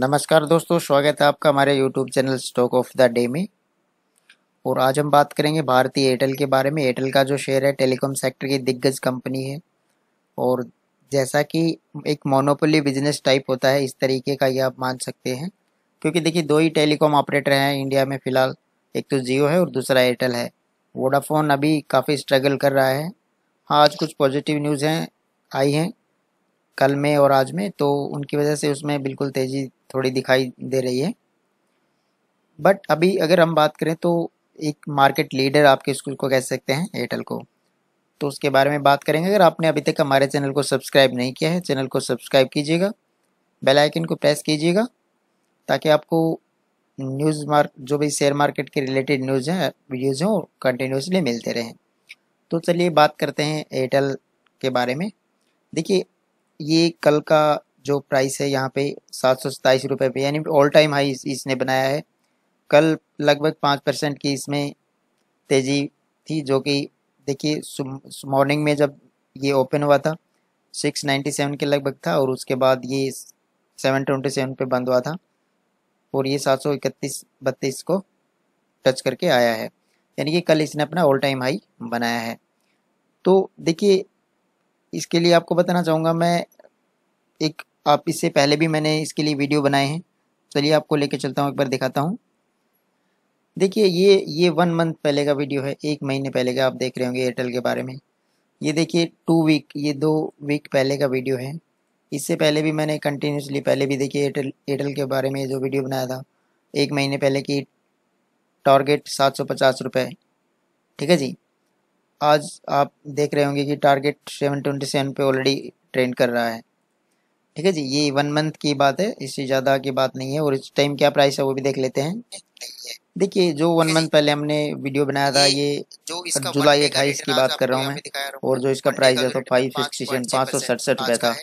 नमस्कार दोस्तों स्वागत है आपका हमारे YouTube channel stock of the day में और आज हम बात करेंगे भारतीय एयरटेल के बारे में एयरटेल का जो शेयर है टेलीकॉम सेक्टर की दिग्गज कंपनी है और जैसा कि एक मोनोपोली बिजनेस टाइप होता है इस तरीके का ये आप मान सकते हैं क्योंकि देखिए दो ही टेलीकॉम ऑपरेटर हैं इंडिया में फ़िलहाल एक तो जियो है और दूसरा एयरटेल है वोडाफोन अभी काफ़ी स्ट्रगल कर रहा है हाँ आज कुछ पॉजिटिव न्यूज़ हैं आई हैं कल में और आज में तो उनकी वजह से उसमें बिल्कुल तेज़ी थोड़ी दिखाई दे रही है बट अभी अगर हम बात करें तो एक मार्केट लीडर आपके स्कूल को कह सकते हैं एयरटेल को तो उसके बारे में बात करेंगे अगर आपने अभी तक हमारे चैनल को सब्सक्राइब नहीं किया है चैनल को सब्सक्राइब कीजिएगा बेल आइकन को प्रेस कीजिएगा ताकि आपको न्यूज़ मार्क जो भी शेयर मार्केट के रिलेटेड न्यूज़ हैं वीडियोज़ हैं वो कंटिन्यूसली मिलते रहें तो चलिए बात करते हैं एयरटेल के बारे में देखिए ये कल का जो प्राइस है यहाँ पे सात सौ सताईस रुपये पे यानी ऑल टाइम हाई इस, इसने बनाया है कल लगभग पाँच परसेंट की इसमें तेज़ी थी जो कि देखिए मॉर्निंग में जब ये ओपन हुआ था सिक्स नाइन्टी सेवन के लगभग था और उसके बाद ये सेवन ट्वेंटी सेवन पे बंद हुआ था और ये सात सौ इकतीस बत्तीस को टच करके आया है यानी कि कल इसने अपना ऑल टाइम हाई बनाया है तो देखिए इसके लिए आपको बताना चाहूँगा मैं एक आप इससे पहले भी मैंने इसके लिए वीडियो बनाए हैं चलिए आपको लेके चलता हूँ एक बार दिखाता हूँ देखिए ये ये वन मंथ पहले का वीडियो है एक महीने पहले का आप देख रहे होंगे एयरटेल के बारे में ये देखिए टू वीक ये दो वीक पहले का वीडियो है इससे पहले भी मैंने कंटिन्यूसली पहले भी देखिए एयरटेल एयरटेल के बारे में जो वीडियो बनाया था एक महीने पहले की टारगेट सात सौ पचास रुपये ठीक है जी आज आप देख रहे होंगे कि टारगेट सेवन ट्वेंटी सेवन पे ऑलरेडी ट्रेंड कर रहा है ठीक है जी ये वन मंथ की बात है इससे ज़्यादा की बात नहीं है और इस टाइम क्या प्राइस है वो भी देख लेते हैं देखिए जो वन मंथ पहले हमने वीडियो बनाया था ये जो इसका जुलाई अट्ठाईस की बात कर रहा हूँ मैं और जो इसका प्राइस है तो फाइव सिक्सटी सेवन पाँच सौ सड़सठ रुपये था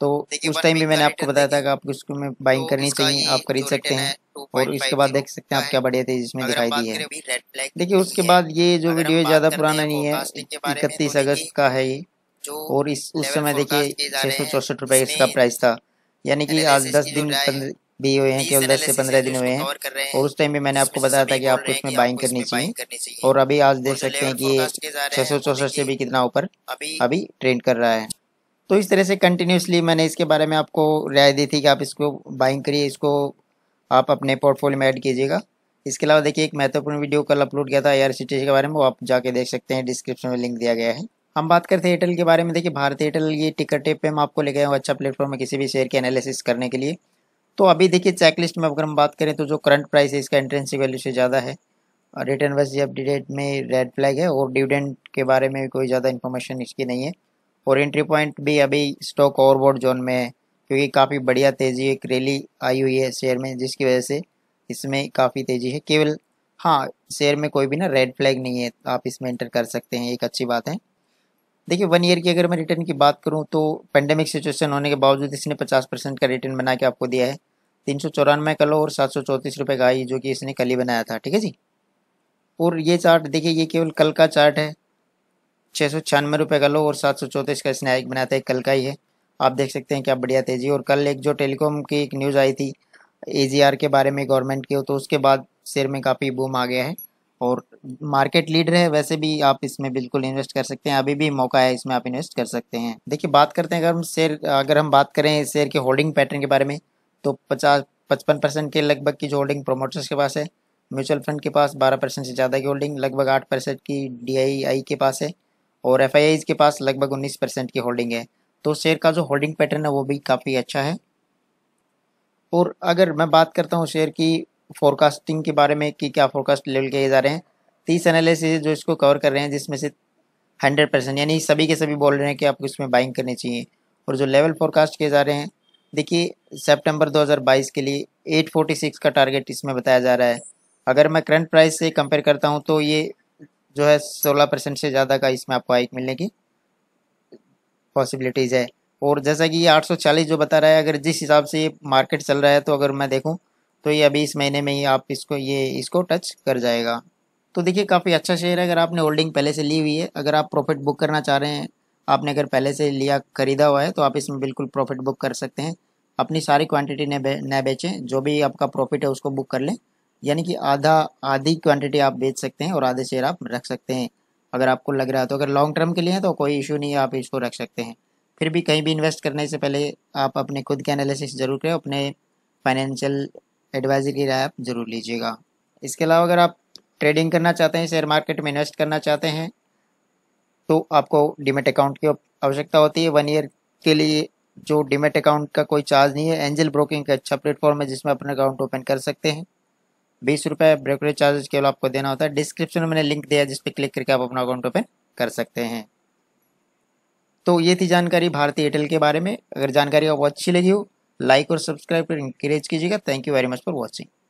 तो उस टाइम भी मैंने आपको बताया था कि आपको इसको में बाइंग करनी चाहिए आप खरीद सकते हैं और इसके बाद देख सकते हैं आप क्या बढ़िया तेजी इसमें दिखाई दी है देखिए उसके बाद ये जो वीडियो है ज़्यादा पुराना नहीं है इकतीस तो अगस्त का है ये और इस उस समय देखिए छह सौ चौसठ रुपये इसका प्राइस था यानी कि आज दस दिन भी हुए हैं केवल दस से पंद्रह दिन हुए हैं और उस टाइम भी मैंने आपको बताया था कि आपको इसमें बाइंग करनी चाहिए और अभी आज देख सकते हैं कि छः सौ चौसठ से भी कितना ऊपर अभी ट्रेंड कर रहा है तो इस तरह से कंटिन्यूसली मैंने इसके बारे में आपको राय दी थी कि आप इसको बाइंग करिए इसको आप अपने पोर्टफोलियो में ऐड कीजिएगा इसके अलावा देखिए एक महत्वपूर्ण वीडियो कल अपलोड किया था एयर के बारे में वो आप जाके देख सकते हैं डिस्क्रिप्शन में लिंक दिया गया है हम बात करते हैं एयरटेल के बारे में देखिए भारत एयरटेल ये टिकट टेप पे हम आपको ले गए अच्छा प्लेटफॉर्म है किसी भी शेयर के एनालिसिस करने के लिए तो अभी देखिए चेकलिस्ट में अगर हम बात करें तो जो करंट प्राइस है इसका एंट्रेंसी वैल्यू से ज़्यादा है और रिटर्न वैसे अपडेट में रेड फ्लैग है और डिविडेंट के बारे में कोई ज़्यादा इन्फॉर्मेशन इसकी नहीं है और एंट्री पॉइंट भी अभी स्टॉक ओवरबोर्ड जोन में है क्योंकि काफ़ी बढ़िया तेज़ी एक रैली आई हुई है शेयर में जिसकी वजह से इसमें काफ़ी तेज़ी है केवल हाँ शेयर में कोई भी ना रेड फ्लैग नहीं है आप इसमें एंटर कर सकते हैं एक अच्छी बात है देखिए वन ईयर की अगर मैं रिटर्न की बात करूँ तो पेंडेमिक सिचुएशन होने के बावजूद इसने पचास परसेंट का रिटर्न बना के आपको दिया है तीन सौ चौरानवे का लो और सात सौ चौंतीस रुपये का आई जो कि इसने कल ही बनाया था ठीक है जी और ये चार्ट देखिए ये केवल कल का चार्ट है छः सौ छियानवे रुपये का लो और सात सौ चौंतीस का इसने आई बनाया था कल का ही है आप देख सकते हैं क्या बढ़िया तेज़ी और कल एक जो टेलीकॉम की एक न्यूज़ आई थी ए के बारे में गवर्नमेंट की तो उसके बाद शेयर में काफ़ी बूम आ गया है और मार्केट लीडर है वैसे भी आप इसमें बिल्कुल इन्वेस्ट कर सकते हैं अभी भी मौका है इसमें आप इन्वेस्ट कर सकते हैं देखिए बात करते हैं अगर हम शेयर अगर हम बात करें शेयर के होल्डिंग पैटर्न के बारे में तो पचास पचपन परसेंट के लगभग की जो होल्डिंग प्रोमोटर्स के पास है म्यूचुअल फंड के पास बारह परसेंट से ज़्यादा की होल्डिंग लगभग आठ परसेंट की डी के पास है और एफ के पास लगभग उन्नीस परसेंट की होल्डिंग है तो शेयर का जो होल्डिंग पैटर्न है वो भी काफ़ी अच्छा है और अगर मैं बात करता हूँ शेयर की फोरकास्टिंग के बारे में कि क्या फोरकास्ट लेवल किए जा रहे हैं तीस तो एनालिसिस जो इसको कवर कर रहे हैं जिसमें से हंड्रेड परसेंट यानी सभी के सभी बोल रहे हैं कि आपको इसमें बाइंग करनी चाहिए और जो लेवल फोरकास्ट किए जा रहे हैं देखिए सितंबर 2022 के लिए 846 का टारगेट इसमें बताया जा रहा है अगर मैं करंट प्राइस से कंपेयर करता हूँ तो ये जो है सोलह परसेंट से ज़्यादा का इसमें आपको हाइक मिलने की पॉसिबिलिटीज़ है और जैसा कि ये 840 जो बता रहा है अगर जिस हिसाब से ये मार्केट चल रहा है तो अगर मैं देखूँ तो ये अभी इस महीने में ही आप इसको ये इसको टच कर जाएगा तो देखिए काफ़ी अच्छा शेयर है अगर आपने होल्डिंग पहले से ली हुई है अगर आप प्रॉफिट बुक करना चाह रहे हैं आपने अगर पहले से लिया खरीदा हुआ है तो आप इसमें बिल्कुल प्रॉफिट बुक कर सकते हैं अपनी सारी क्वांटिटी ने न बेचें जो भी आपका प्रॉफिट है उसको बुक कर लें यानी कि आधा आधी क्वांटिटी आप बेच सकते हैं और आधे शेयर आप रख सकते हैं अगर आपको लग रहा है तो अगर लॉन्ग टर्म के लिए है तो कोई इशू नहीं है आप इसको रख सकते हैं फिर भी कहीं भी इन्वेस्ट करने से पहले आप अपने खुद के एनालिसिस ज़रूर करें अपने फाइनेंशियल एडवाइजर की राय ज़रूर लीजिएगा इसके अलावा अगर आप ट्रेडिंग करना चाहते हैं शेयर मार्केट में इन्वेस्ट करना चाहते हैं तो आपको डिमेट अकाउंट की आवश्यकता होती है वन ईयर के लिए जो डिमेट अकाउंट का कोई चार्ज नहीं है एंजल ब्रोकिंग का अच्छा प्लेटफॉर्म है जिसमें अपना अकाउंट ओपन कर सकते हैं बीस रुपये ब्रोकरेज चार्जेस केवल आपको देना होता है डिस्क्रिप्शन में मैंने लिंक दिया जिस पर क्लिक करके आप अपना अकाउंट ओपन कर सकते हैं तो ये थी जानकारी भारतीय एयरटेल के बारे में अगर जानकारी आपको अच्छी लगी हो लाइक और सब्सक्राइब कर इंकरेज कीजिएगा thank you very much for watching